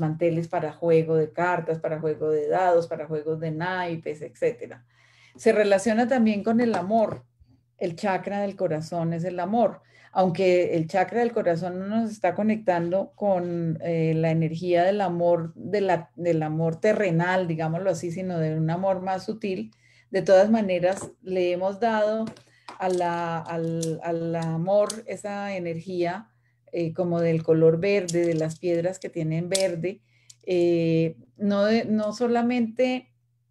manteles para juego de cartas, para juego de dados, para juegos de naipes, etcétera. Se relaciona también con el amor. El chakra del corazón es el amor. Aunque el chakra del corazón no nos está conectando con eh, la energía del amor, del amor terrenal, digámoslo así, sino de un amor más sutil, de todas maneras le hemos dado al amor esa energía eh, como del color verde, de las piedras que tienen verde, eh, no, solamente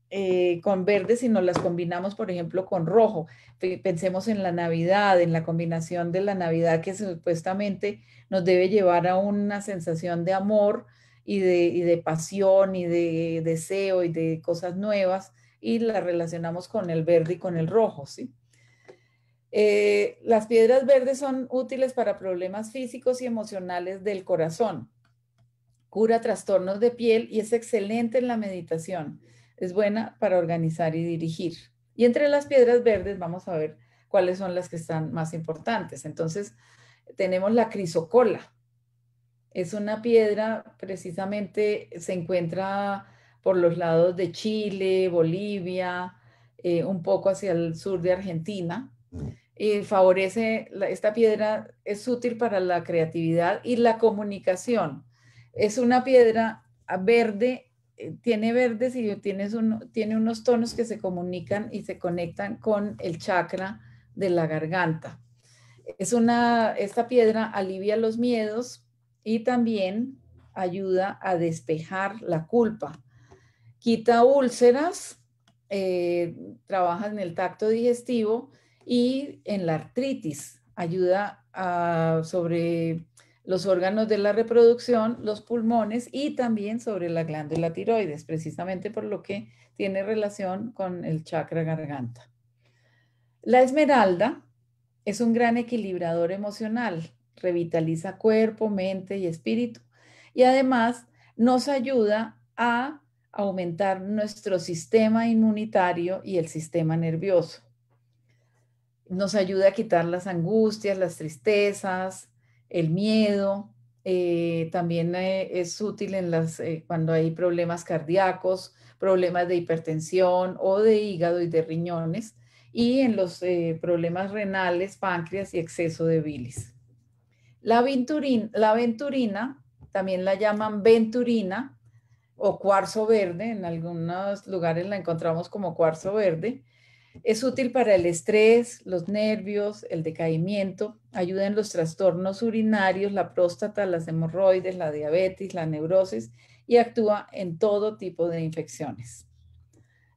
eh, con verde, sino las combinamos, por ejemplo, con rojo. Pensemos en la Navidad, en la combinación de la Navidad que supuestamente nos debe llevar a una sensación de amor y de, y de pasión y de deseo y de cosas nuevas y la relacionamos con el verde y con el rojo, ¿sí? Eh, las piedras verdes son útiles para problemas físicos y emocionales del corazón. Cura trastornos de piel y es excelente en la meditación. Es buena para organizar y dirigir. Y entre las piedras verdes vamos a ver cuáles son las que están más importantes. Entonces, tenemos la crisocola. Es una piedra, precisamente se encuentra por los lados de Chile, Bolivia, eh, un poco hacia el sur de Argentina y favorece, esta piedra es útil para la creatividad y la comunicación. Es una piedra ah, verde, eh, tiene verdes y tienes un, tiene unos tonos que se comunican y se conectan con el chakra de la garganta. Es una, esta piedra alivia los miedos y también ayuda a despejar la culpa. Quita úlceras, eh, trabaja en el tacto digestivo y en la artritis ayuda sobre los órganos de la reproducción, los pulmones y también sobre la glándula tiroides, precisamente por lo que tiene relación con el chakra garganta. La esmeralda es un gran equilibrador emocional, revitaliza cuerpo, mente y espíritu y además nos ayuda a aumentar nuestro sistema inmunitario y el sistema nervioso nos ayuda a quitar las angustias, las tristezas, el miedo. Eh, también eh, es útil en eh, cuando hay problemas cardíacos, problemas de hipertensión o de hígado y de riñones, y en los problemas renales, páncreas y exceso de bilis. La la venturina también la llaman venturina o cuarzo verde, en algunos lugares la encontramos como cuarzo verde, es útil para el estrés, los nervios, el decaimiento, ayuda en los trastornos urinarios, la próstata, las hemorroides, la diabetes, la neurosis y actúa en todo tipo de infecciones.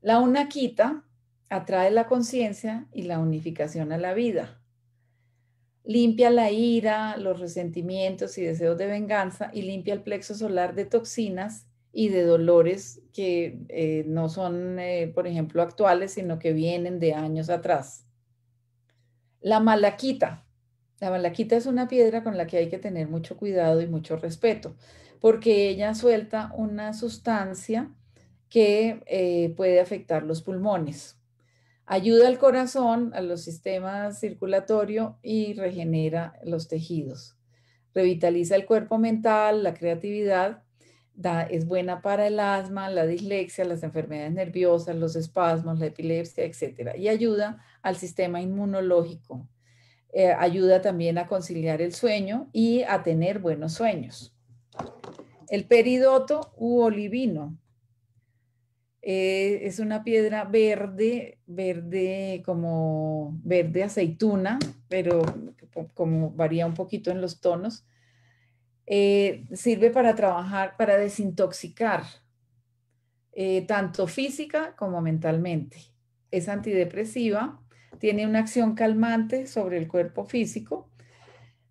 La quita, atrae la conciencia y la unificación a la vida. Limpia la ira, los resentimientos y deseos de venganza y limpia el plexo solar de toxinas y de dolores que eh, no son, eh, por ejemplo, actuales, sino que vienen de años atrás. La malaquita. La malaquita es una piedra con la que hay que tener mucho cuidado y mucho respeto, porque ella suelta una sustancia que eh, puede afectar los pulmones. Ayuda al corazón, a los sistemas circulatorios y regenera los tejidos. Revitaliza el cuerpo mental, la creatividad es buena para el asma, la dislexia, las enfermedades nerviosas, los espasmos, la epilepsia, etc. Y ayuda al sistema inmunológico. Eh, ayuda también a conciliar el sueño y a tener buenos sueños. El peridoto u olivino eh, es una piedra verde, verde como verde aceituna, pero como varía un poquito en los tonos eh, sirve para trabajar, para desintoxicar, eh, tanto física como mentalmente. Es antidepresiva, tiene una acción calmante sobre el cuerpo físico,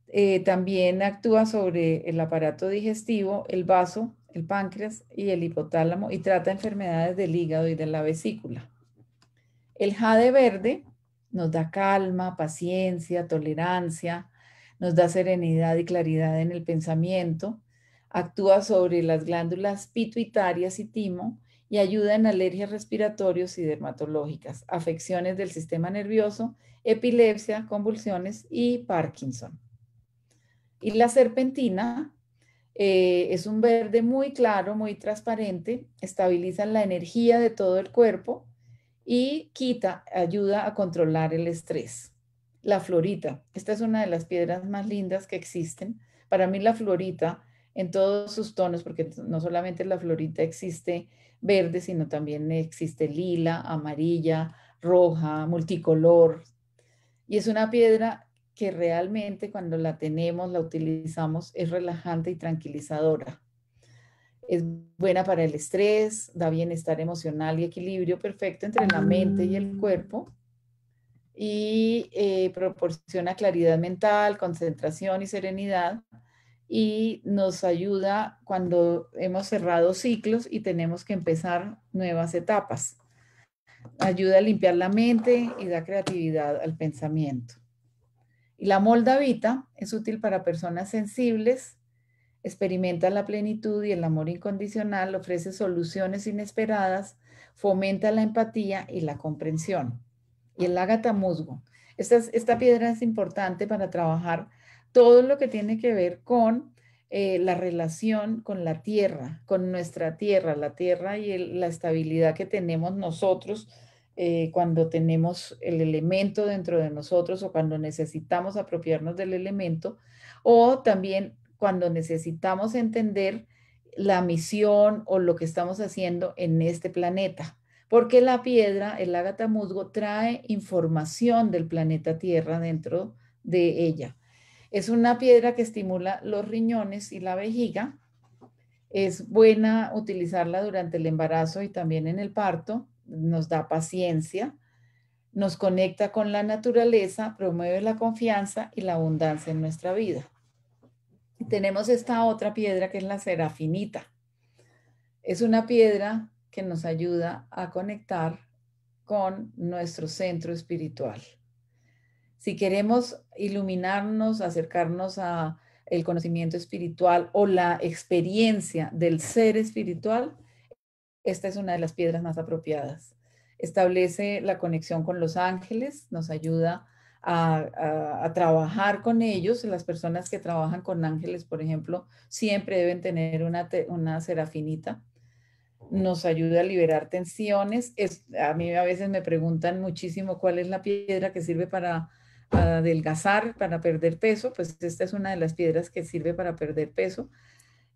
eh, también actúa sobre el aparato digestivo, el vaso, el páncreas y el hipotálamo y trata enfermedades del hígado y de la vesícula. El jade verde nos da calma, paciencia, tolerancia, nos da serenidad y claridad en el pensamiento, actúa sobre las glándulas pituitarias y timo y ayuda en alergias respiratorias y dermatológicas, afecciones del sistema nervioso, epilepsia, convulsiones y Parkinson. Y la serpentina eh, es un verde muy claro, muy transparente, estabiliza la energía de todo el cuerpo y quita, ayuda a controlar el estrés la florita. Esta es una de las piedras más lindas que existen. Para mí la florita en todos sus tonos, porque no solamente la florita existe verde, sino también existe lila, amarilla, roja, multicolor. Y es una piedra que realmente cuando la tenemos, la utilizamos, es relajante y tranquilizadora. Es buena para el estrés, da bienestar emocional y equilibrio perfecto entre la mente y el mm. cuerpo y eh, proporciona claridad mental, concentración y serenidad y nos ayuda cuando hemos cerrado ciclos y tenemos que empezar nuevas etapas. Ayuda a limpiar la mente y da creatividad al pensamiento. Y la moldavita es útil para personas sensibles, experimenta la plenitud y el amor incondicional, ofrece soluciones inesperadas, fomenta la empatía y la comprensión y el ágata musgo. Esta, esta piedra es importante para trabajar todo lo que tiene que ver con eh, la relación con la tierra, con nuestra tierra, la tierra y la estabilidad que tenemos nosotros eh, cuando tenemos el elemento dentro de nosotros o cuando necesitamos apropiarnos del elemento o también cuando necesitamos entender la misión o lo que estamos haciendo en este planeta porque la piedra, el ágata musgo, trae información del planeta Tierra dentro de ella. Es una piedra que estimula los riñones y la vejiga. Es buena utilizarla durante el embarazo y también en el parto. Nos da paciencia, nos conecta con la naturaleza, promueve la confianza y la abundancia en nuestra vida. tenemos esta otra piedra que es la serafinita. Es una piedra nos ayuda a conectar con nuestro centro espiritual. Si queremos iluminarnos, acercarnos a el conocimiento espiritual o la experiencia del ser espiritual, esta es una de las piedras más apropiadas. Establece la conexión con los ángeles, nos ayuda a, trabajar con ellos. Las personas que trabajan con ángeles, por ejemplo, siempre deben tener una serafinita nos ayuda a liberar tensiones. a mí a veces me preguntan muchísimo cuál es la piedra que sirve para adelgazar, para perder peso. Pues esta es una de las piedras que sirve para perder peso.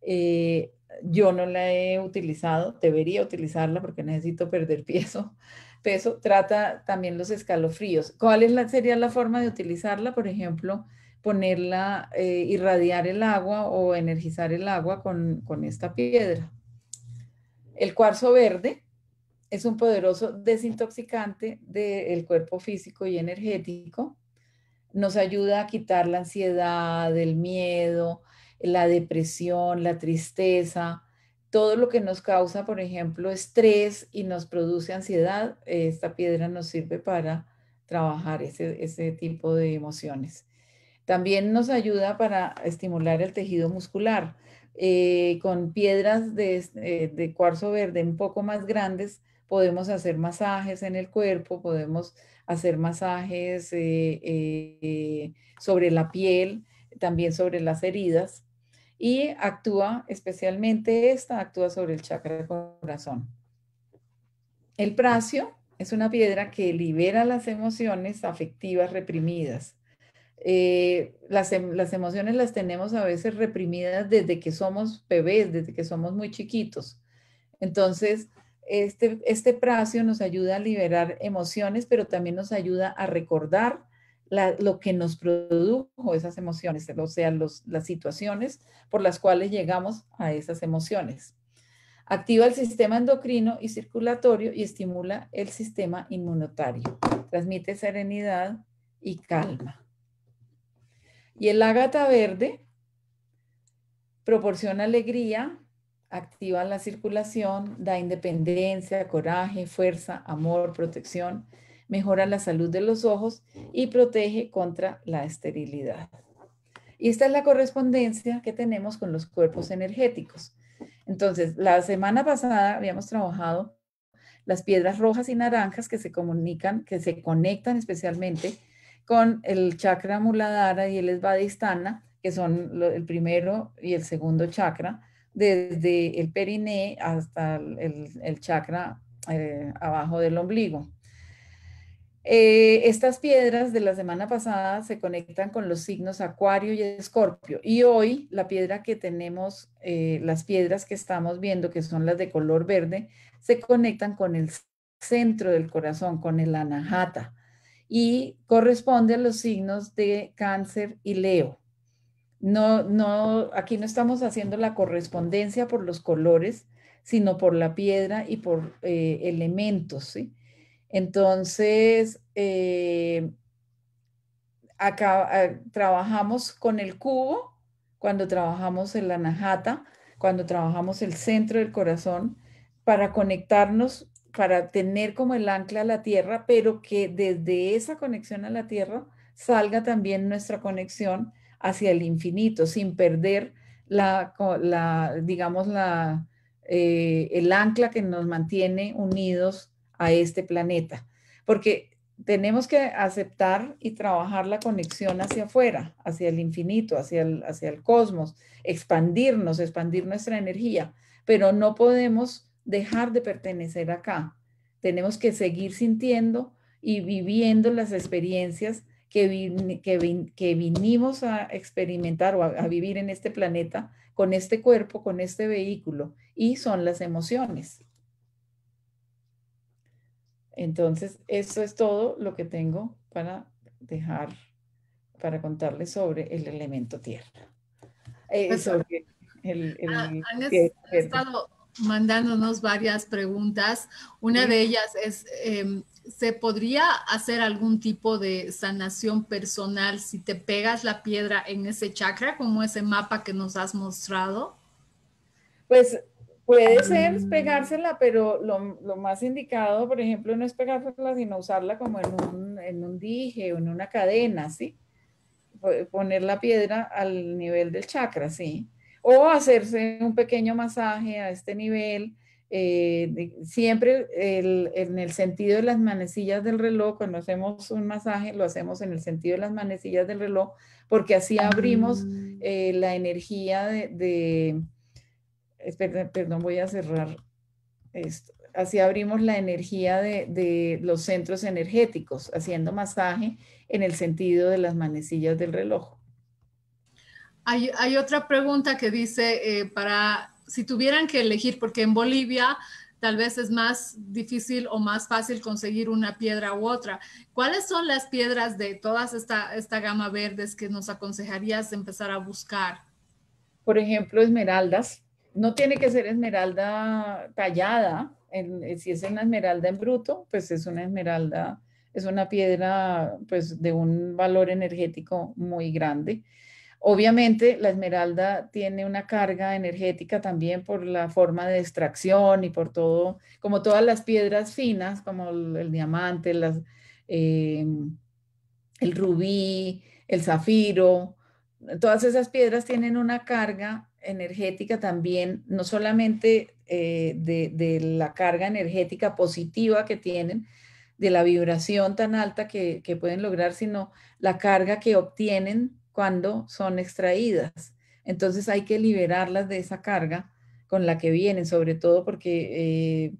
Eh, yo no la he utilizado, debería utilizarla porque necesito perder peso. Peso trata también los escalofríos. ¿Cuál la, sería la forma de utilizarla? Por ejemplo, ponerla, eh, irradiar el agua o energizar el agua con esta piedra. El cuarzo verde es un poderoso desintoxicante del cuerpo físico y energético. Nos ayuda a quitar la ansiedad, el miedo, la depresión, la tristeza, todo lo que nos causa, por ejemplo, estrés y nos produce ansiedad. Esta piedra nos sirve para trabajar ese, ese tipo de emociones. También nos ayuda para estimular el tejido muscular. Eh, con piedras eh, de, cuarzo verde un poco más grandes, podemos hacer masajes en el cuerpo, podemos hacer masajes eh, sobre la piel, también sobre las heridas. Y actúa, especialmente esta, actúa sobre el chakra del corazón. El pracio es una piedra que libera las emociones afectivas reprimidas. Eh, em, las, emociones las tenemos a veces reprimidas desde que somos bebés, desde que somos muy chiquitos. Entonces, este, este pracio nos ayuda a liberar emociones, pero también nos ayuda a recordar lo que nos produjo esas emociones, o sea, los, las situaciones por las cuales llegamos a esas emociones. Activa el sistema endocrino y circulatorio y estimula el sistema inmunitario. Transmite serenidad y calma. Y el ágata verde proporciona alegría, activa la circulación, da independencia, coraje, fuerza, amor, protección, mejora la salud de los ojos y protege contra la esterilidad. Y esta es la correspondencia que tenemos con los cuerpos energéticos. Entonces, la semana pasada habíamos trabajado las piedras rojas y naranjas que se comunican, que se conectan especialmente con el chakra muladhara y el esvadistana, que son el primero y el segundo chakra, desde el periné hasta el, chakra eh, abajo del ombligo. Eh, estas piedras de la semana pasada se conectan con los signos Acuario y Escorpio. Y hoy la piedra que tenemos, eh, las piedras que estamos viendo, que son las de color verde, se conectan con el centro del corazón, con el anahata y corresponde a los signos de cáncer y leo. No, no, aquí no estamos haciendo la correspondencia por los colores, sino por la piedra y por eh, elementos. Entonces, eh, acá eh, trabajamos con el cubo, cuando trabajamos en la najata, cuando trabajamos el centro del corazón, para conectarnos para tener como el ancla a la tierra, pero que desde esa conexión a la tierra salga también nuestra conexión hacia el infinito, sin perder la, la digamos, la, eh, el ancla que nos mantiene unidos a este planeta. Porque tenemos que aceptar y trabajar la conexión hacia afuera, hacia el infinito, hacia el, hacia el cosmos, expandirnos, expandir nuestra energía, pero no podemos dejar de pertenecer acá. Tenemos que seguir sintiendo y viviendo las experiencias que, que, vinimos a experimentar o a, vivir en este planeta con este cuerpo, con este vehículo, y son las emociones. Entonces, eso es todo lo que tengo para dejar, para contarles sobre el elemento tierra. estado mandándonos varias preguntas. Una de ellas es, em, ¿se podría hacer algún tipo de sanación personal si te pegas la piedra en ese chakra, como ese mapa que nos has mostrado? Pues puede ah. ser pegársela, pero lo, más indicado, por ejemplo, no es pegársela, sino usarla como en un, dije o en una cadena, ¿sí? Poner la piedra al nivel del chakra, ¿sí? sí o hacerse un pequeño masaje a este nivel. Eh, siempre en el sentido de las manecillas del reloj, cuando hacemos un masaje, lo hacemos en el sentido de las manecillas del reloj, porque así abrimos mm. eh, la energía de... perdón, voy a cerrar esto. Así abrimos la energía de los centros energéticos, haciendo masaje en el sentido de las manecillas del reloj. Hay, otra pregunta que dice, eh, para si tuvieran que elegir, porque en Bolivia tal vez es más difícil o más fácil conseguir una piedra u otra. ¿Cuáles son las piedras de toda esta, gama verdes que nos aconsejarías empezar a buscar? Por ejemplo, esmeraldas. No tiene que ser esmeralda tallada. Eh, si es una esmeralda en bruto, pues es una esmeralda, es una piedra pues de un valor energético muy grande. Obviamente la esmeralda tiene una carga energética también por la forma de extracción y por todo, como todas las piedras finas, como el, diamante, eh, el rubí, el zafiro, todas esas piedras tienen una carga energética también, no solamente eh, de, la carga energética positiva que tienen, de la vibración tan alta que, que, pueden lograr, sino la carga que obtienen cuando son extraídas. Entonces hay que liberarlas de esa carga con la que vienen, sobre todo porque eh,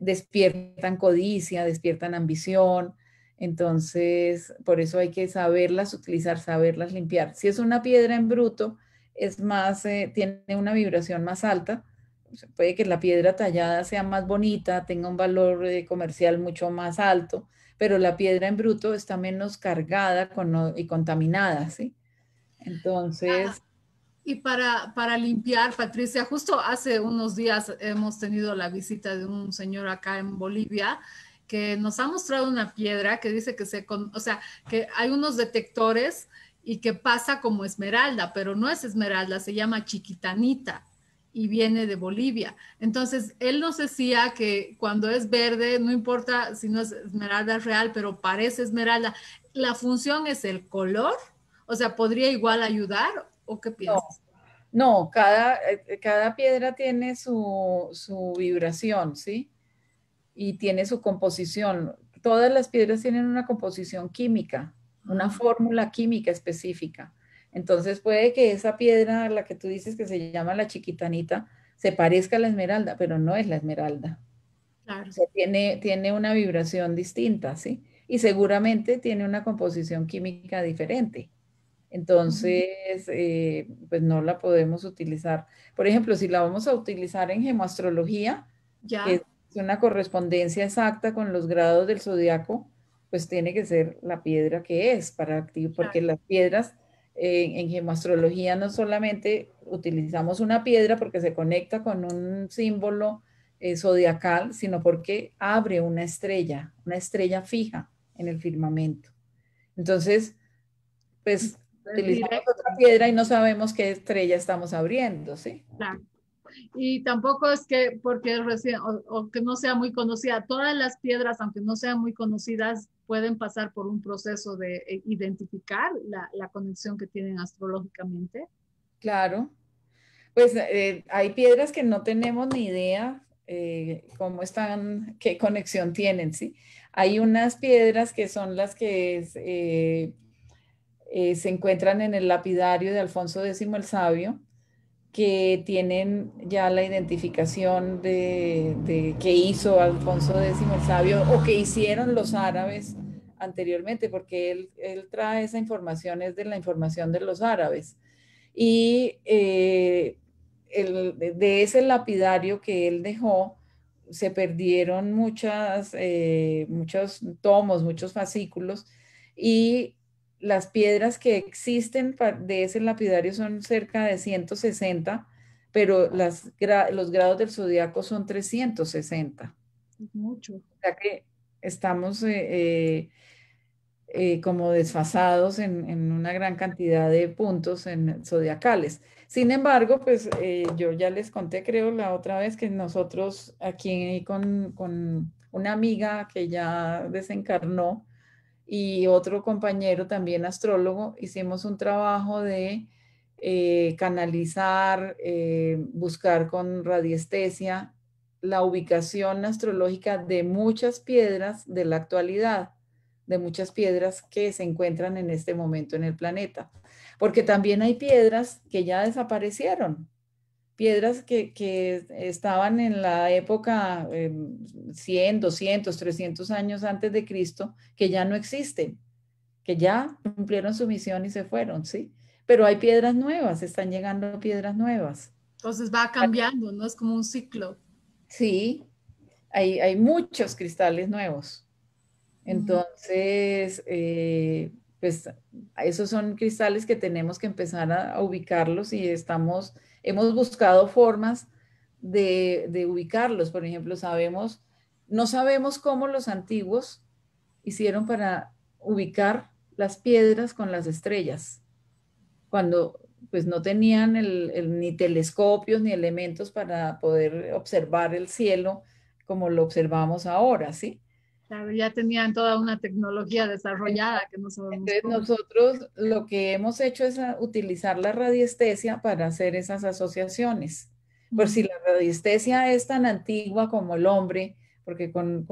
despiertan codicia, despiertan ambición. Entonces, por eso hay que saberlas utilizar, saberlas limpiar. Si es una piedra en bruto, es más, eh, tiene una vibración más alta. Puede que la piedra tallada sea más bonita, tenga un valor eh, comercial mucho más alto, pero la piedra en bruto está menos cargada y contaminada, ¿sí? Entonces... Ah, y para, para limpiar, Patricia, justo hace unos días hemos tenido la visita de un señor acá en Bolivia que nos ha mostrado una piedra que dice que se, con, o sea, que hay unos detectores y que pasa como esmeralda, pero no es esmeralda, se llama chiquitanita y viene de Bolivia. Entonces, él nos decía que cuando es verde, no importa si no es esmeralda real, pero parece esmeralda, la función es el color o sea, ¿podría igual ayudar o qué piensas? No, eh, cada, piedra tiene su, vibración, ¿sí? Y tiene su composición. Todas las piedras tienen una composición química, una fórmula química específica. Entonces puede que esa piedra, la que tú dices que se llama la chiquitanita, se parezca a la esmeralda, pero no es la esmeralda. Claro. tiene, tiene una vibración distinta, ¿sí? Y seguramente tiene una composición química diferente. Entonces, eh, pues no la podemos utilizar. Por ejemplo, si la vamos a utilizar en gemoastrología, ya. que es una correspondencia exacta con los grados del zodiaco, pues tiene que ser la piedra que es para activo, porque las piedras en gemoastrología no solamente utilizamos una piedra porque se conecta con un símbolo eh, zodiacal, sino porque abre una estrella, una estrella fija en el firmamento. Entonces, pues otra piedra y no sabemos qué estrella estamos abriendo, ¿sí? Claro. Y tampoco es que porque recién, o, que no sea muy conocida, todas las piedras, aunque no sean muy conocidas, pueden pasar por un proceso de e, identificar la, conexión que tienen astrológicamente. Claro. Pues eh, hay piedras que no tenemos ni idea eh, cómo están, qué conexión tienen, ¿sí? Hay unas piedras que son las que es, eh, eh, se encuentran en el lapidario de Alfonso X el Sabio, que tienen ya la identificación de, de qué hizo Alfonso X el Sabio o qué hicieron los árabes anteriormente, porque él, él trae esa información, es de la información de los árabes. Y eh, de ese lapidario que él dejó, se perdieron muchas, eh, muchos tomos, muchos fascículos, y las piedras que existen de ese lapidario son cerca de 160, pero los grados del zodiaco son 360. Es mucho. O sea que estamos eh, eh, eh, como desfasados en, una gran cantidad de puntos en zodiacales. Sin embargo, pues yo ya les conté, creo, la otra vez que nosotros aquí con, con una amiga que ya desencarnó, y otro compañero también astrólogo, hicimos un trabajo de eh, canalizar, eh, buscar con radiestesia la ubicación astrológica de muchas piedras de la actualidad, de muchas piedras que se encuentran en este momento en el planeta, porque también hay piedras que ya desaparecieron, piedras que, estaban en la época 100, 200, 300 años antes de Cristo, que ya no existen, que ya cumplieron su misión y se fueron, ¿sí? Pero hay piedras nuevas, están llegando piedras nuevas. Entonces va cambiando, ¿no? Es como un ciclo. Sí, hay, hay muchos cristales nuevos. Entonces, eh, pues esos son cristales que tenemos que empezar a ubicarlos y estamos hemos buscado formas de, ubicarlos. Por ejemplo, sabemos, no sabemos cómo los antiguos hicieron para ubicar las piedras con las estrellas, cuando pues no tenían ni telescopios ni elementos para poder observar el cielo como lo observamos ahora, ¿sí? Claro, ya tenían toda una tecnología desarrollada que Entonces, nosotros lo que hemos hecho es ah, utilizar la radiestesia para hacer esas asociaciones. Por si la radiestesia es tan antigua como el hombre, porque con,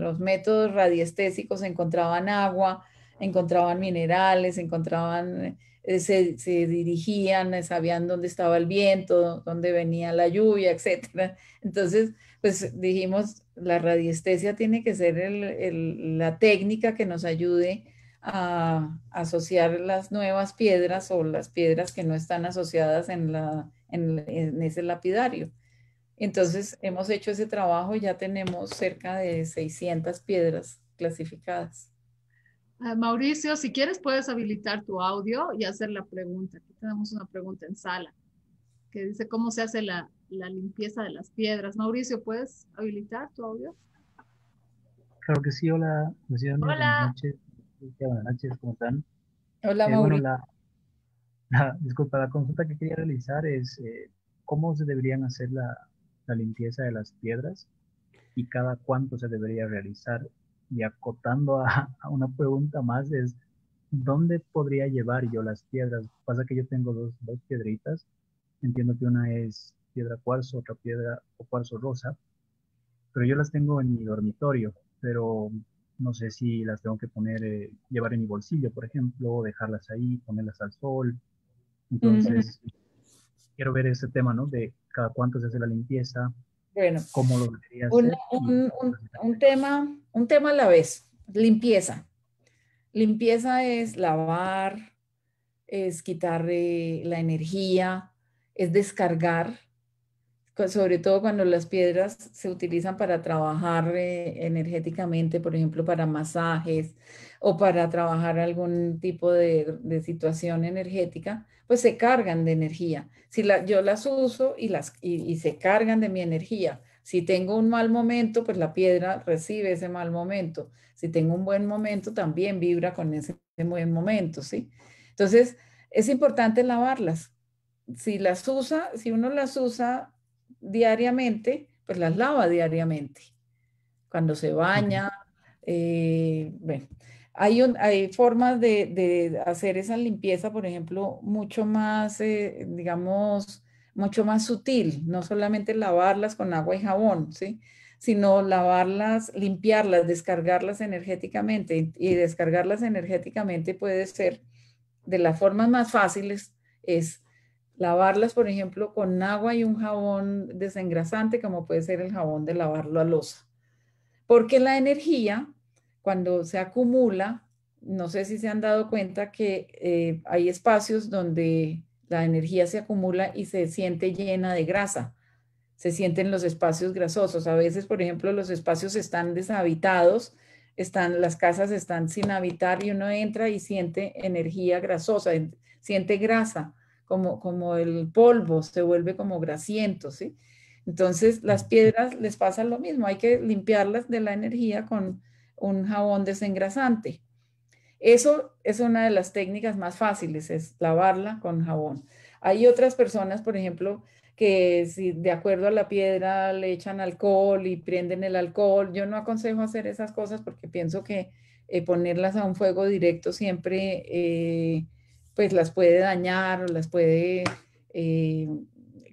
los métodos radiestésicos encontraban agua, encontraban minerales, encontraban, eh, se, se, dirigían, eh, sabían dónde estaba el viento, dónde venía la lluvia, etcétera. Entonces, pues dijimos, la radiestesia tiene que ser la técnica que nos ayude a asociar las nuevas piedras o las piedras que no están asociadas en, ese lapidario. Entonces, hemos hecho ese trabajo, y ya tenemos cerca de 600 piedras clasificadas. Ah, Mauricio, si quieres puedes habilitar tu audio y hacer la pregunta. Aquí tenemos una pregunta en sala que dice cómo se hace la la limpieza de las piedras. Mauricio, ¿puedes habilitar tu audio? Claro que sí, hola. Buenas noches. Buenas noches, ¿cómo están? Hola, eh, Mauricio. disculpa, la consulta que quería realizar es eh, cómo se deberían hacer la, limpieza de las piedras y cada cuánto se debería realizar. Y acotando a, una pregunta más es, ¿dónde podría llevar yo las piedras? Pasa que yo tengo dos, dos piedritas. Entiendo que una es piedra cuarzo, otra piedra o cuarzo rosa, pero yo las tengo en mi dormitorio, pero no sé si las tengo que poner, eh, llevar en mi bolsillo, por ejemplo, dejarlas ahí, ponerlas al sol. Entonces, quiero ver ese tema, ¿no? De cada cuánto se hace la limpieza. Bueno, ¿cómo lo deberías hacer? Un, tema, un tema a la vez, limpieza. Limpieza es lavar, es quitar la energía, es descargar sobre todo cuando las piedras se utilizan para trabajar eh, energéticamente, por ejemplo, para masajes o para trabajar algún tipo de, situación energética, pues se cargan de energía. Si yo las uso y, las, y se cargan de mi energía. Si tengo un mal momento, pues la piedra recibe ese mal momento. Si tengo un buen momento, también vibra con ese buen momento, ¿sí? Entonces, es importante lavarlas. Si las usa, si uno las usa diariamente, pues las lava diariamente. Cuando se baña, eh, hay, formas de, hacer esa limpieza, por ejemplo, mucho más, eh, digamos, mucho más sutil, no solamente lavarlas con agua y jabón, ¿sí? sino lavarlas, limpiarlas, descargarlas energéticamente. Y descargarlas energéticamente puede ser de las formas más fáciles, es Lavarlas, por ejemplo, con agua y un jabón desengrasante, como puede ser el jabón de lavarlo a losa. Porque la energía, cuando se acumula, no sé si se han dado cuenta que eh, hay espacios donde la energía se acumula y se siente llena de grasa. Se sienten los espacios grasosos. A veces, por ejemplo, los espacios están deshabitados, están, las casas están sin habitar y uno entra y siente energía grasosa, siente grasa como, el polvo, se vuelve como grasiento, ¿sí? Entonces, las piedras les pasa lo mismo, hay que limpiarlas de la energía con un jabón desengrasante. Eso es una de las técnicas más fáciles, es lavarla con jabón. Hay otras personas, por ejemplo, que si de acuerdo a la piedra le echan alcohol y prenden el alcohol. Yo no aconsejo hacer esas cosas porque pienso que eh, ponerlas a un fuego directo siempre eh, pues las puede dañar o las puede, eh,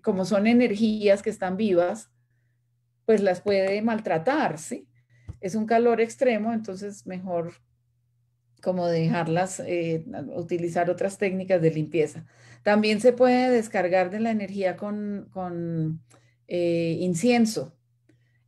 como son energías que están vivas, pues las puede maltratar, ¿sí? Es un calor extremo, entonces mejor como dejarlas, eh, utilizar otras técnicas de limpieza. También se puede descargar de la energía con, eh, incienso.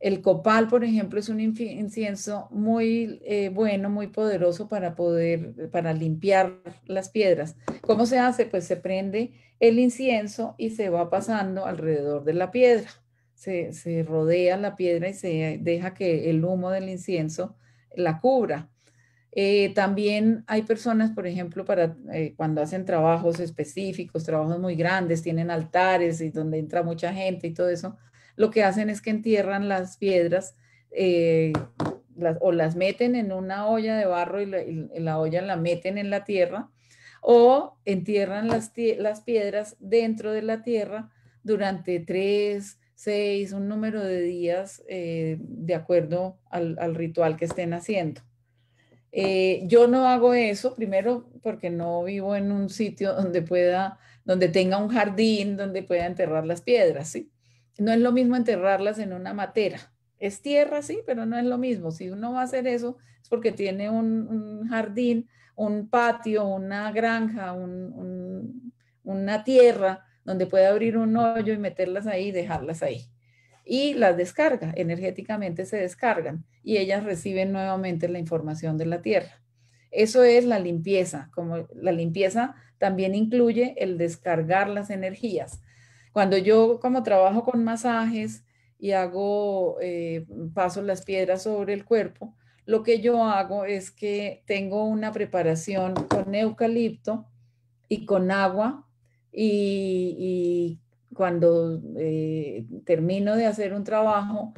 El copal, por ejemplo, es un incienso muy eh, bueno, muy poderoso para poder, para limpiar las piedras. ¿Cómo se hace? Pues se prende el incienso y se va pasando alrededor de la piedra. Se, rodea la piedra y se deja que el humo del incienso la cubra. Eh, también hay personas, por ejemplo, para eh, cuando hacen trabajos específicos, trabajos muy grandes, tienen altares y donde entra mucha gente y todo eso, lo que hacen es que entierran las piedras eh, o las meten en una olla de barro y la, olla la meten en la tierra o entierran las, piedras dentro de la tierra durante tres, seis, un número de días eh, de acuerdo al, ritual que estén haciendo. Eh, yo no hago eso, primero porque no vivo en un sitio donde pueda, donde tenga un jardín, donde pueda enterrar las piedras, ¿sí? no es lo mismo enterrarlas en una matera. Es tierra, sí, pero no es lo mismo. Si uno va a hacer eso, es porque tiene un, jardín, un patio, una granja, una tierra donde puede abrir un hoyo y meterlas ahí y dejarlas ahí. Y las descarga, energéticamente se descargan y ellas reciben nuevamente la información de la tierra. Eso es la limpieza, como la limpieza también incluye el descargar las energías cuando yo como trabajo con masajes y hago, eh, paso las piedras sobre el cuerpo, lo que yo hago es que tengo una preparación con eucalipto y con agua y, cuando eh, termino de hacer un trabajo,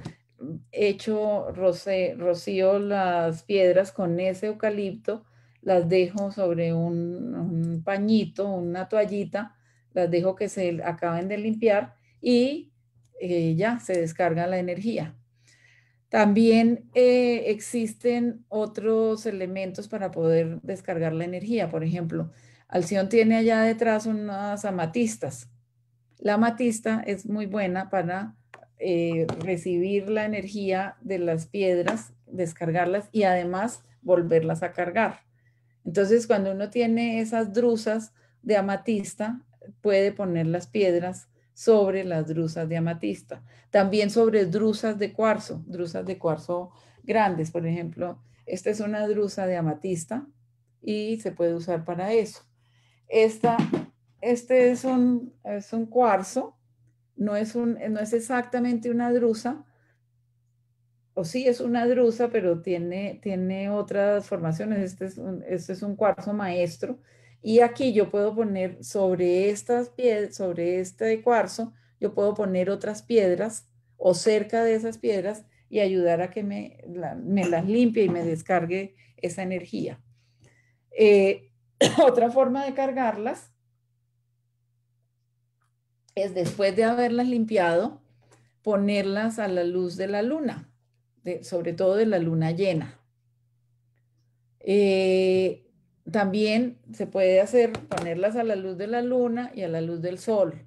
echo rocío las piedras con ese eucalipto, las dejo sobre un, pañito, una toallita las dejo que se acaben de limpiar y eh, ya se descarga la energía. También eh, existen otros elementos para poder descargar la energía. Por ejemplo, Alción tiene allá detrás unas amatistas. La amatista es muy buena para eh, recibir la energía de las piedras, descargarlas y además volverlas a cargar. Entonces, cuando uno tiene esas drusas de amatista, puede poner las piedras sobre las drusas de amatista. También sobre drusas de cuarzo, drusas de cuarzo grandes, por ejemplo. Esta es una drusa de amatista y se puede usar para eso. Esta, este es un, es un cuarzo, no es, exactamente una drusa, o sí es una drusa, pero tiene, tiene otras formaciones. este es un este cuarzo maestro, y aquí yo puedo poner sobre estas piedras, sobre este cuarzo, yo puedo poner otras piedras o cerca de esas piedras y ayudar a que me, las limpie y me descargue esa energía. Eh, otra forma de cargarlas es después de haberlas limpiado, ponerlas a la luz de la luna, sobre todo de la luna llena. Eh, también se puede hacer, ponerlas a la luz de la luna y a la luz del sol.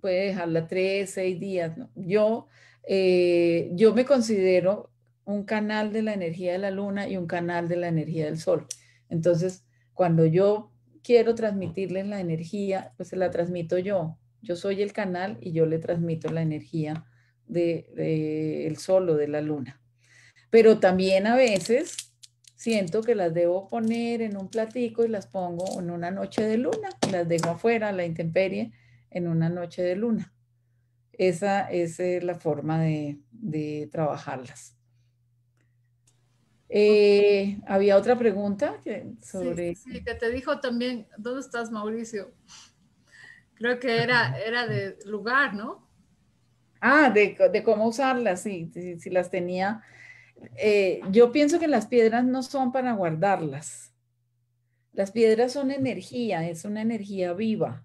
Puede dejarla tres, seis días. Yo, eh, yo me considero un canal de la energía de la luna y un canal de la energía del sol. Entonces, cuando yo quiero transmitirles la energía, pues se la transmito yo. Yo soy el canal y yo le transmito la energía del de, sol o de la luna. Pero también a veces siento que las debo poner en un platico y las pongo en una noche de luna, las dejo afuera la intemperie en una noche de luna. Esa, es eh, la forma de, trabajarlas. Eh, había otra pregunta sobre... Sí, que te dijo también, ¿dónde estás Mauricio? Creo que era, era de lugar, ¿no? Ah, de, cómo usarlas, sí, si, las tenía eh, yo pienso que las piedras no son para guardarlas. Las piedras son energía, es una energía viva.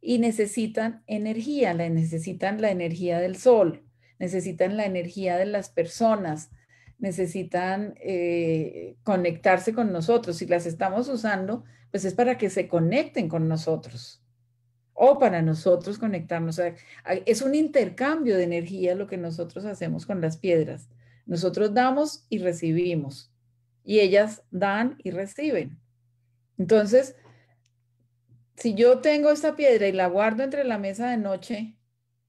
Y necesitan energía, la necesitan la energía del sol, necesitan la energía de las personas, necesitan eh, conectarse con nosotros. Si las estamos usando, pues es para que se conecten con nosotros o para nosotros conectarnos. es un intercambio de energía lo que nosotros hacemos con las piedras. Nosotros damos y recibimos y ellas dan y reciben. Entonces, si yo tengo esta piedra y la guardo entre la mesa de noche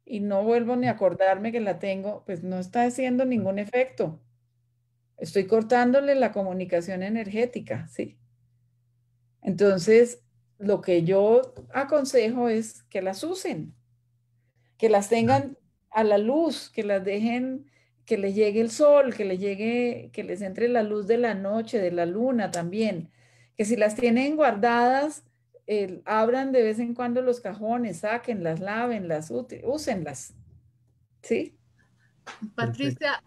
y no vuelvo ni a acordarme que la tengo, pues no está haciendo ningún efecto. Estoy cortándole la comunicación energética, ¿sí? Entonces, lo que yo aconsejo es que las usen, que las tengan a la luz, que las dejen que les llegue el sol, que les llegue, que les entre la luz de la noche, de la luna también, que si las tienen guardadas, eh, abran de vez en cuando los cajones, sáquenlas, lávenlas, úsenlas. ¿Sí? Patricia,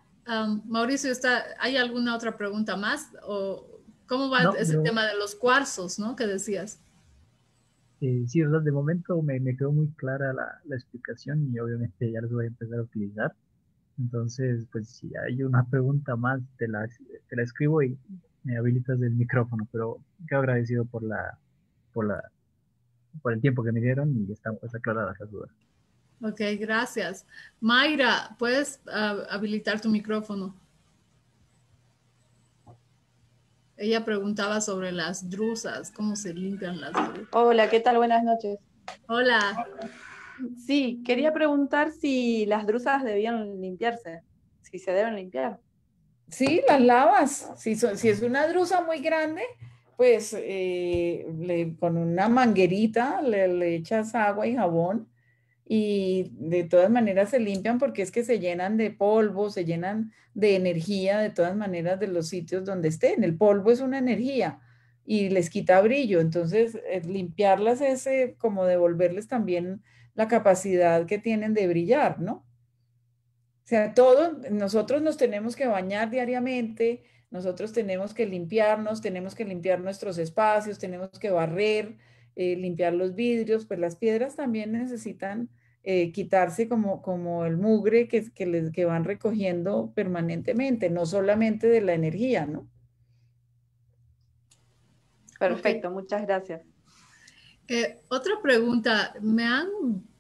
Mauricio, está, ¿hay alguna otra pregunta más? ¿O ¿Cómo va ese tema de los cuarzos, no? Que decías. Eh, sí, de momento me, quedó muy clara la, la, explicación y obviamente ya los voy a empezar a utilizar. Entonces, pues si hay una pregunta más, te la, escribo y me habilitas el micrófono, pero quedo agradecido por la, por la, por el tiempo que me dieron y están pues, aclaradas las dudas. Ok, gracias. Mayra, ¿puedes ah, habilitar tu micrófono? Ella preguntaba sobre las drusas, cómo se limpian las drusas. Hola, ¿qué tal? Buenas noches. Hola. Sí, quería preguntar si las drusas debían limpiarse, si se deben limpiar. Sí, las lavas. Si, si es una drusa muy grande, pues eh, con una manguerita le, echas agua y jabón y de todas maneras se limpian porque es que se llenan de polvo, se llenan de energía de todas maneras de los sitios donde estén. El polvo es una energía y les quita brillo, entonces eh, limpiarlas es eh, como devolverles también la capacidad que tienen de brillar, ¿no? O sea, todos nosotros nos tenemos que bañar diariamente, nosotros tenemos que limpiarnos, tenemos que limpiar nuestros espacios, tenemos que barrer, eh, limpiar los vidrios, pues las piedras también necesitan eh, quitarse como, como el mugre que, que, les, que van recogiendo permanentemente, no solamente de la energía, ¿no? Perfecto, muchas gracias. Eh, otra pregunta, me han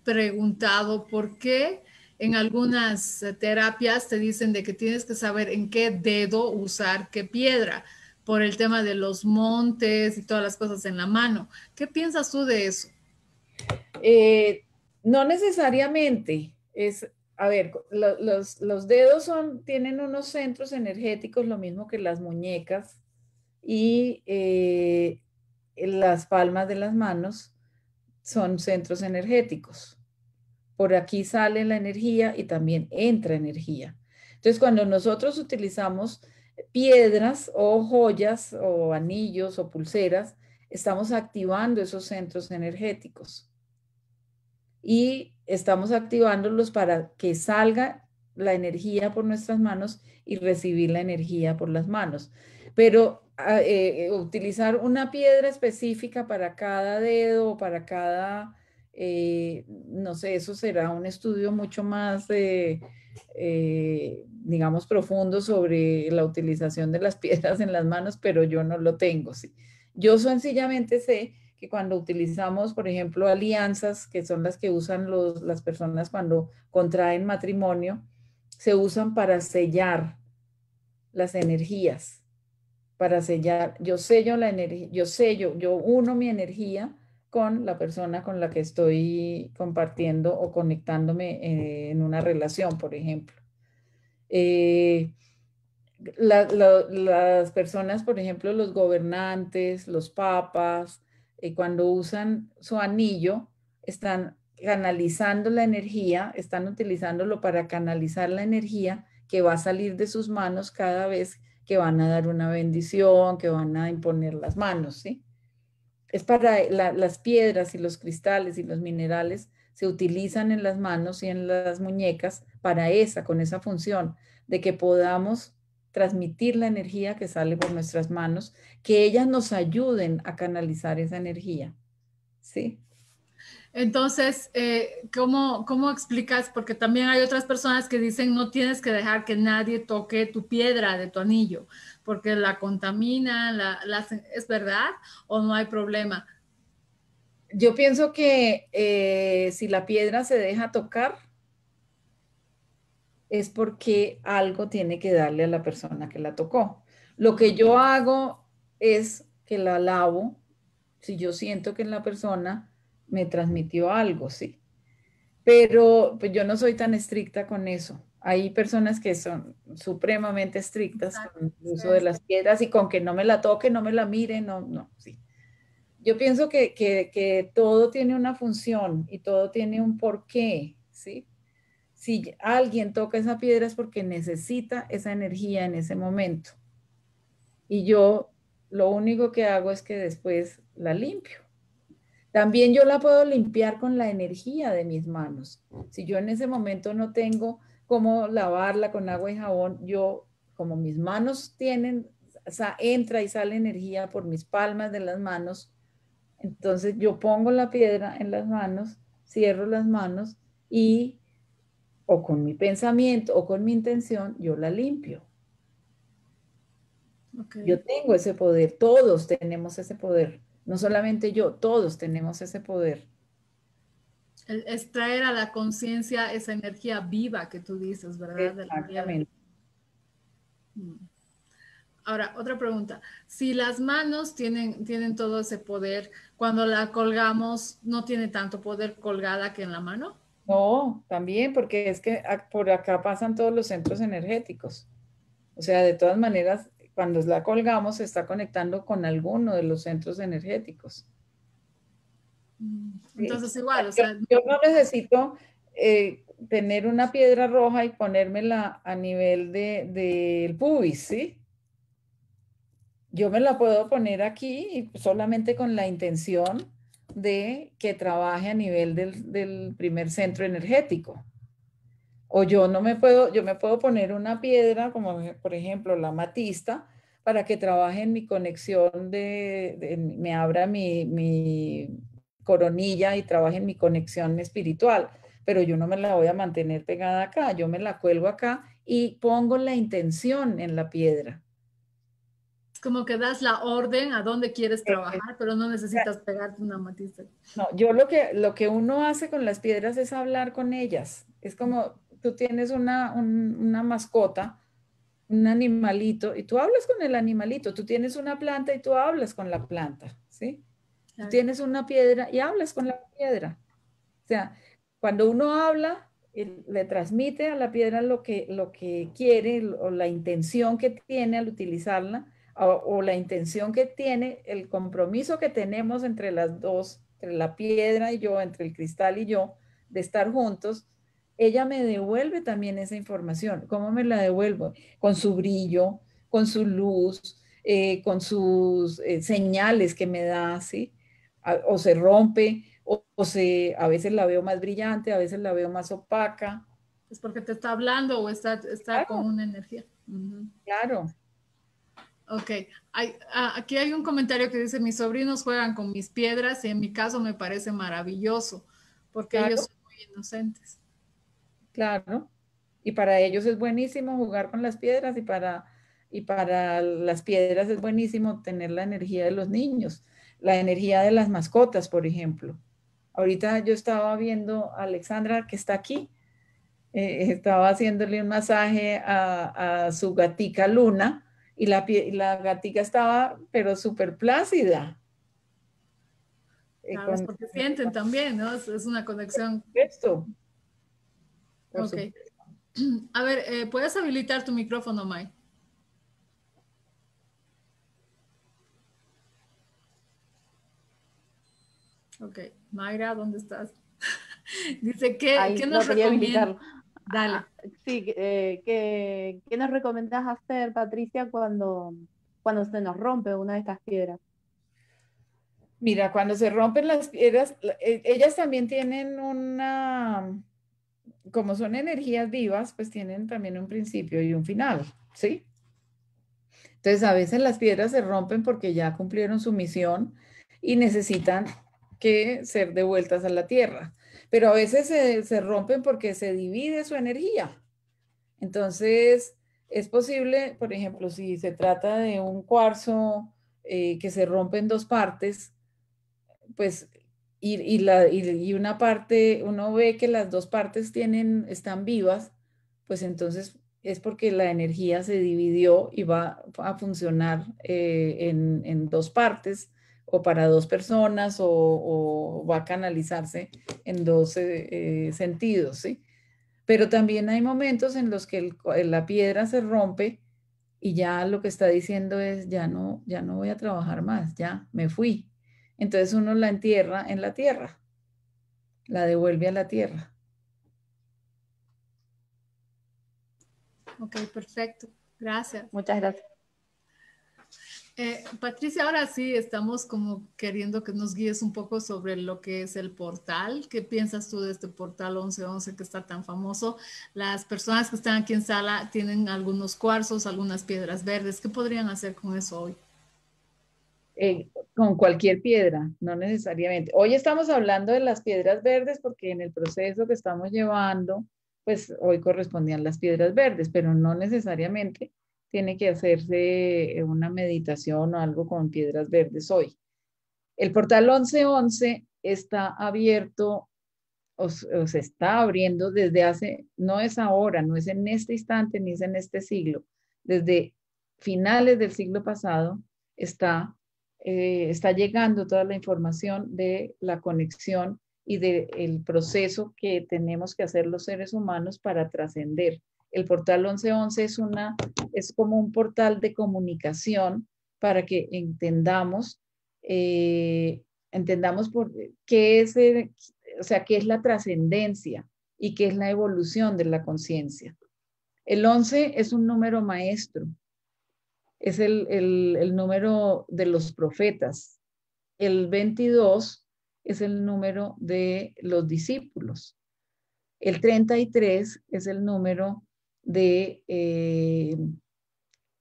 preguntado por qué en algunas eh, terapias te dicen de que tienes que saber en qué dedo usar qué piedra por el tema de los montes y todas las cosas en la mano. ¿Qué piensas tú de eso? Eh, no necesariamente. Es, a ver, los, dedos son, tienen unos centros energéticos, lo mismo que las muñecas, y las palmas de las manos son centros energéticos. Por aquí sale la energía y también entra energía. Entonces, cuando nosotros utilizamos piedras o joyas o anillos o pulseras, estamos activando esos centros energéticos y estamos activándolos para que salga la energía por nuestras manos y recibir la energía por las manos. Pero ah, eh, utilizar una piedra específica para cada dedo para cada, eh, no sé, eso será un estudio mucho más, eh, digamos, profundo sobre la utilización de las piedras en las manos, pero yo no lo tengo. ¿sí? Yo sencillamente sé que cuando utilizamos, por ejemplo, alianzas, que son las que usan las personas cuando contraen matrimonio, se usan para sellar las energías, para sellar, yo sello la energía, yo sello, yo uno mi energía con la persona con la que estoy compartiendo o conectándome eh, en una relación, por ejemplo. Eh, las personas, por ejemplo, los gobernantes, los papas, eh, cuando usan su anillo, están canalizando la energía, están utilizándolo para canalizar la energía que va a salir de sus manos cada vez que van a dar una bendición, que van a imponer las manos, ¿sí? Es para eh, las piedras y los cristales y los minerales se utilizan en las manos y en las muñecas para esa, con esa función de que podamos transmitir la energía que sale por nuestras manos, que ellas nos ayuden a canalizar esa energía, ¿sí? Entonces, eh, ¿cómo, ¿cómo explicas? Porque también hay otras personas que dicen no tienes que dejar que nadie toque tu piedra de tu anillo, porque la contamina, ¿es verdad o no hay problema? Yo pienso que eh, si la piedra se deja tocar, es porque algo tiene que darle a la persona que la tocó. Lo que yo hago es que la lavo, si yo siento que en la persona me transmitió algo, ¿sí? Pero pues, yo no soy tan estricta con eso. Hay personas que son supremamente estrictas con el uso de las piedras y con que no me la toque, no me la mire, no, no, sí. Yo pienso que, que todo tiene una función y todo tiene un porqué, ¿sí? Si alguien toca esa piedra es porque necesita esa energía en ese momento. Y yo lo único que hago es que después la limpio también yo la puedo limpiar con la energía de mis manos. Si yo en ese momento no tengo cómo lavarla con agua y jabón, yo, como mis manos tienen, entra y sale energía por mis palmas de las manos, entonces yo pongo la piedra en las manos, cierro las manos y o con mi pensamiento o con mi intención yo la limpio. Yo tengo ese poder, todos tenemos ese poder. No solamente yo, todos tenemos ese poder. Es traer a la conciencia esa energía viva que tú dices, ¿verdad? Exactamente. Mm. Ahora, otra pregunta. Si las manos tienen, tienen todo ese poder, cuando la colgamos, ¿no tiene tanto poder colgada que en la mano? No, también, porque es que por acá pasan todos los centros energéticos. O sea, de todas maneras, cuando la colgamos se está conectando con alguno de los centros energéticos. Mm, entonces igual, yo, no necesito eh, tener una piedra roja y ponérmela a nivel del de, pubis, ¿sí? Yo me la puedo poner aquí solamente con la intención de que trabaje a nivel del primer centro energético. O yo no me puedo, yo me puedo poner una piedra, como por ejemplo la matista, para que trabaje en mi conexión de, me abra mi, mi, coronilla y trabaje en mi conexión espiritual, pero yo no me la voy a mantener pegada acá, yo me la cuelgo acá y pongo la intención en la piedra. Como que das la orden a dónde quieres eh, trabajar, pero no necesitas pegarte una matista. No, yo lo que, lo que uno hace con las piedras es hablar con ellas. Es como, tú tienes una, mascota, un animalito, y tú hablas con el animalito, tú tienes una planta y tú hablas con la planta, ¿sí? Tú tienes una piedra y hablas con la piedra. O sea, cuando uno habla, le transmite a la piedra lo que, lo que quiere o la intención que tiene al utilizarla o, la intención que tiene, el compromiso que tenemos entre las dos, entre la piedra y yo, entre el cristal y yo, de estar juntos ella me devuelve también esa información. ¿Cómo me la devuelvo? Con su brillo, con su luz, eh, con sus eh, señales que me da, ¿sí? o se rompe, o, se, a veces la veo más brillante, a veces la veo más opaca. Es porque te está hablando o está, está con una energía. Claro. Ok, hay, aquí hay un comentario que dice, mis sobrinos juegan con mis piedras y en mi caso me parece maravilloso porque ellos son muy inocentes. Claro. Y para ellos es buenísimo jugar con las piedras y para, y para las piedras es buenísimo tener la energía de los niños, la energía de las mascotas, por ejemplo. Ahorita yo estaba viendo a Alexandra que está aquí, eh, estaba haciéndole un masaje a, su gatica Luna y la, la gatica estaba pero súper plácida. Eh, ah, claro, porque sienten también, ¿no? Es, una conexión. Esto, Ok. A ver, eh, ¿puedes habilitar tu micrófono, May? Ok, Mayra, ¿dónde estás? Dice, ¿qué, nos recomiendas? Ah, Dale. Ah, sí, eh, ¿qué, nos recomiendas hacer, Patricia, cuando, cuando se nos rompe una de estas piedras? Mira, cuando se rompen las piedras, eh, ellas también tienen una, como son energías vivas, pues tienen también un principio y un final, ¿sí? Entonces a veces las piedras se rompen porque ya cumplieron su misión y necesitan que ser devueltas a la tierra, pero a veces se, rompen porque se divide su energía. Entonces es posible, por ejemplo, si se trata de un cuarzo eh, que se rompe en dos partes, pues y, y, la, y, una parte, uno ve que las dos partes tienen, están vivas, pues entonces es porque la energía se dividió y va a funcionar eh, en, en, dos partes o para dos personas o, va a canalizarse en dos eh, sentidos, ¿sí? Pero también hay momentos en los que la piedra se rompe y ya lo que está diciendo es, ya no, ya no voy a trabajar más, ya me fui, entonces uno la entierra en la tierra, la devuelve a la tierra. Ok, perfecto. Gracias. Muchas gracias. Eh, Patricia, ahora sí estamos como queriendo que nos guíes un poco sobre lo que es el portal. ¿Qué piensas tú de este portal 1111 que está tan famoso? Las personas que están aquí en sala tienen algunos cuarzos, algunas piedras verdes. ¿Qué podrían hacer con eso hoy? Eh, con cualquier piedra, no necesariamente. Hoy estamos hablando de las piedras verdes porque en el proceso que estamos llevando, pues hoy correspondían las piedras verdes, pero no necesariamente tiene que hacerse eh, una meditación o algo con piedras verdes hoy. El portal 1111 está abierto o, se está abriendo desde hace, no es ahora, no es en este instante ni es en este siglo, desde finales del siglo pasado está eh, está llegando toda la información de la conexión y del proceso que tenemos que hacer los seres humanos para trascender. El portal 1111 es, una, es como un portal de comunicación para que entendamos, eh, entendamos por qué es, o sea, qué es la trascendencia y qué es la evolución de la conciencia. El 11 es un número maestro, es el, número de los profetas. El 22 es el número de los discípulos. El 33 es el número de, eh,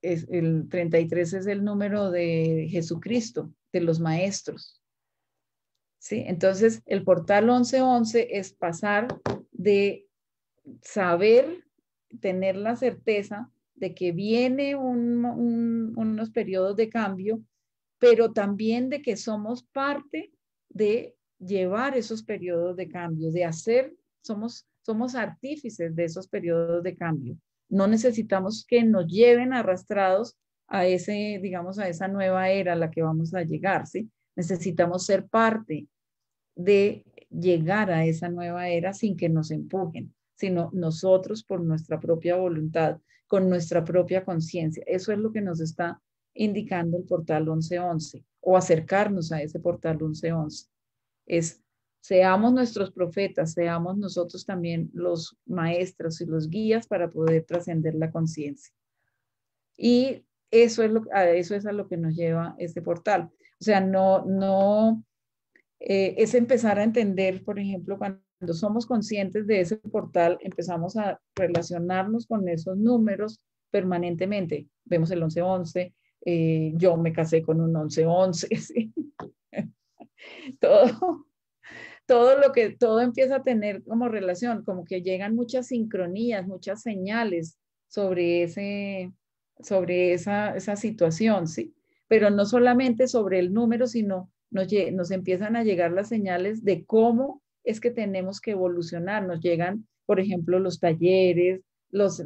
el 33 es el número de Jesucristo, de los maestros. ¿Sí? Entonces, el portal 1111 es pasar de saber, tener la certeza de que viene unos periodos de cambio, pero también de que somos parte de llevar esos periodos de cambio, de hacer, somos, somos artífices de esos periodos de cambio. No necesitamos que nos lleven arrastrados a ese, digamos, a esa nueva era a la que vamos a llegar, ¿sí? Necesitamos ser parte de llegar a esa nueva era sin que nos empujen, sino nosotros por nuestra propia voluntad con nuestra propia conciencia. Eso es lo que nos está indicando el portal 1111 o acercarnos a ese portal 1111. Es, seamos nuestros profetas, seamos nosotros también los maestros y los guías para poder trascender la conciencia. Y eso es, lo, a eso es a lo que nos lleva este portal. O sea, no, no, eh, es empezar a entender, por ejemplo, cuando cuando somos conscientes de ese portal, empezamos a relacionarnos con esos números permanentemente. Vemos el 1111, eh, yo me casé con un 1111, ¿sí? todo, todo lo que, todo empieza a tener como relación, como que llegan muchas sincronías, muchas señales sobre ese, sobre esa, esa situación, ¿sí? Pero no solamente sobre el número, sino nos, nos empiezan a llegar las señales de cómo es que tenemos que evolucionar. Nos llegan, por ejemplo, los talleres, los, eh,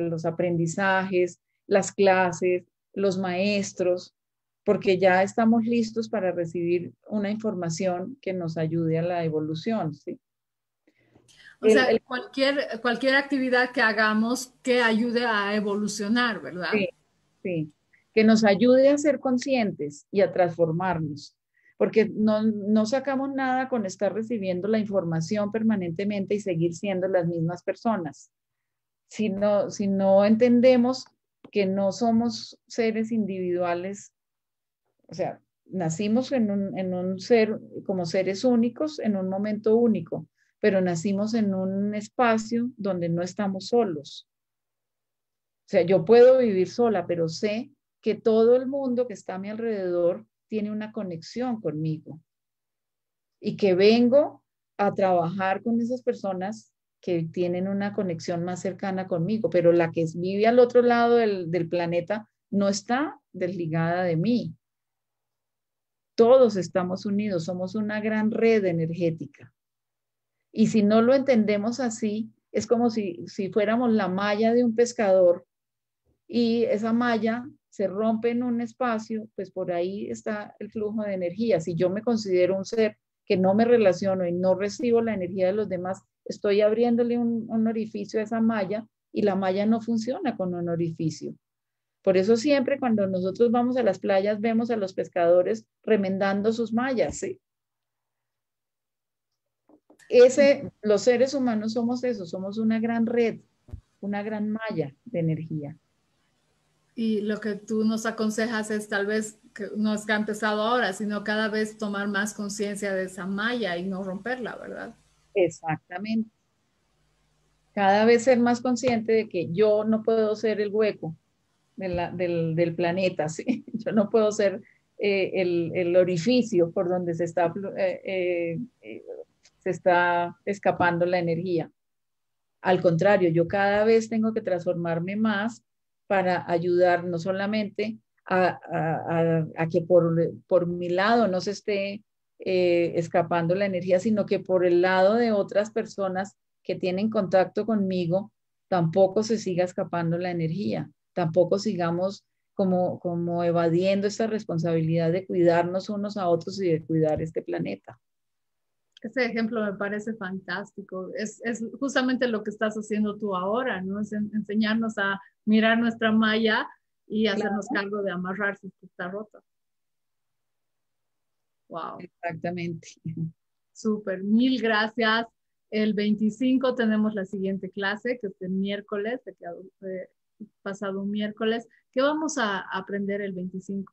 los, aprendizajes, las clases, los maestros, porque ya estamos listos para recibir una información que nos ayude a la evolución. O sea, cualquier, cualquier actividad que hagamos que ayude a evolucionar, ¿verdad? sí, que nos ayude a ser conscientes y a transformarnos porque no, sacamos nada con estar recibiendo la información permanentemente y seguir siendo las mismas personas. Si no, si no entendemos que no somos seres individuales, o sea, nacimos en un, ser, como seres únicos en un momento único, pero nacimos en un espacio donde no estamos solos. O sea, yo puedo vivir sola, pero sé que todo el mundo que está a mi alrededor tiene una conexión conmigo y que vengo a trabajar con esas personas que tienen una conexión más cercana conmigo, pero la que vive al otro lado del, planeta no está desligada de mí. Todos estamos unidos, somos una gran red energética. Y si no lo entendemos así, es como si, si fuéramos la malla de un pescador y esa malla se rompe en un espacio, pues por ahí está el flujo de energía. Si yo me considero un ser que no me relaciono y no recibo la energía de los demás, estoy abriéndole un, orificio a esa malla y la malla no funciona con un orificio. Por eso siempre cuando nosotros vamos a las playas vemos a los pescadores remendando sus mallas, Ese, los seres humanos somos eso, somos una gran red, una gran malla de energía. Y lo que tú nos aconsejas es tal vez, que no es que ha empezado ahora, sino cada vez tomar más conciencia de esa malla y no romperla, ¿verdad? Exactamente. Cada vez ser más consciente de que yo no puedo ser el hueco del, planeta, ¿sí? Yo no puedo ser eh, el, orificio por donde se está, eh, eh, se está escapando la energía. Al contrario, yo cada vez tengo que transformarme más para ayudar no solamente a, que por, mi lado no se esté eh, escapando la energía, sino que por el lado de otras personas que tienen contacto conmigo, tampoco se siga escapando la energía, tampoco sigamos como, como evadiendo esta responsabilidad de cuidarnos unos a otros y de cuidar este planeta. Ese ejemplo me parece fantástico. Es, justamente lo que estás haciendo tú ahora, ¿no? Es enseñarnos a mirar nuestra malla y hacernos cargo de amarrar si está rota. Wow. Exactamente. Súper, mil gracias. El 25 tenemos la siguiente clase, que es el miércoles, de, ha pasado miércoles. ¿Qué vamos a aprender el 25?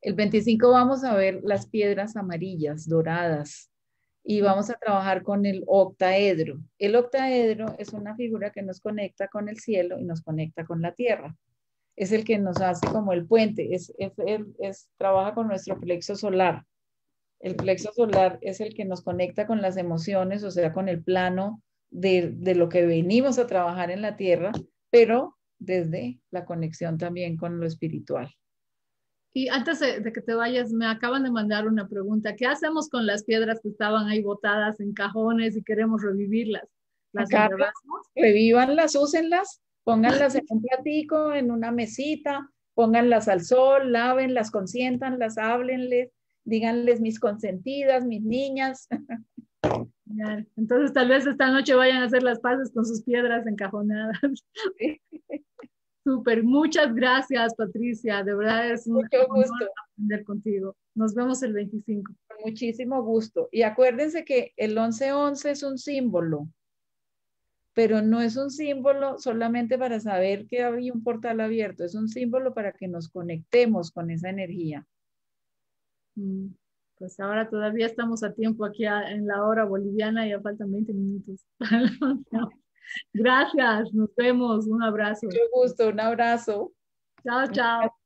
El 25 vamos a ver las piedras amarillas, doradas, y vamos a trabajar con el octaedro. El octaedro es una figura que nos conecta con el cielo y nos conecta con la tierra. Es el que nos hace como el puente, es, es, trabaja con nuestro plexo solar. El plexo solar es el que nos conecta con las emociones, o sea, con el plano de, de lo que venimos a trabajar en la tierra, pero desde la conexión también con lo espiritual. Y antes de, que te vayas, me acaban de mandar una pregunta. ¿Qué hacemos con las piedras que estaban ahí botadas en cajones y queremos revivirlas? ¿Las revívanlas, úsenlas, pónganlas en un platico, en una mesita, pónganlas al sol, lávenlas, consientanlas, háblenles, díganles mis consentidas, mis niñas. Entonces tal vez esta noche vayan a hacer las paces con sus piedras encajonadas. Súper, muchas gracias Patricia, de verdad es Mucho un gusto aprender contigo. Nos vemos el 25. Muchísimo gusto. Y acuérdense que el 11-11 es un símbolo, pero no es un símbolo solamente para saber que hay un portal abierto, es un símbolo para que nos conectemos con esa energía. Mm, pues ahora todavía estamos a tiempo aquí en la hora boliviana, ya faltan 20 minutos. Gracias, nos vemos, un abrazo. Mucho gusto, un abrazo. Chao, chao.